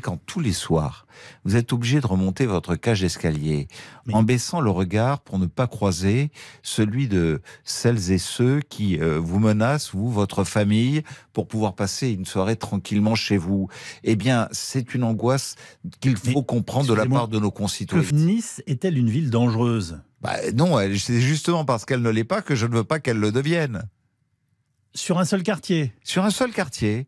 quand tous les soirs, vous êtes obligé de remonter votre cage d'escalier en baissant le regard pour ne pas croiser celui de celles et ceux qui euh, vous menacent, vous, votre famille, pour pouvoir passer une soirée tranquillement chez vous. Eh bien, c'est une angoisse qu'il faut comprendre de la part de nos concitoyens. Nice est-elle une ville dangereuse bah, Non, c'est justement parce qu'elle ne l'est pas que je ne veux pas qu'elle le devienne. Sur un seul quartier Sur un seul quartier.